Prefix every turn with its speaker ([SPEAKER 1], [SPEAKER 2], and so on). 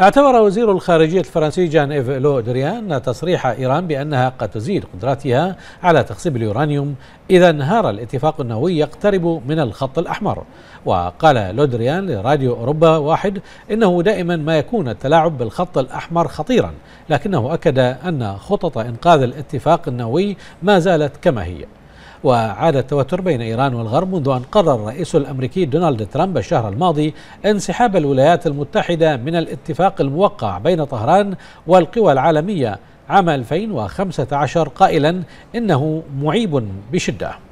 [SPEAKER 1] اعتبر وزير الخارجية الفرنسي جان إيف لو دريان تصريح إيران بأنها قد تزيد قدراتها على تخصيب اليورانيوم إذا انهار الاتفاق النووي يقترب من الخط الأحمر وقال لودريان لراديو أوروبا واحد إنه دائما ما يكون التلاعب بالخط الأحمر خطيرا لكنه أكد أن خطط إنقاذ الاتفاق النووي ما زالت كما هي وعاد التوتر بين إيران والغرب منذ أن قرر الرئيس الأمريكي دونالد ترامب الشهر الماضي انسحاب الولايات المتحدة من الاتفاق الموقع بين طهران والقوى العالمية عام 2015 قائلا إنه معيب بشدة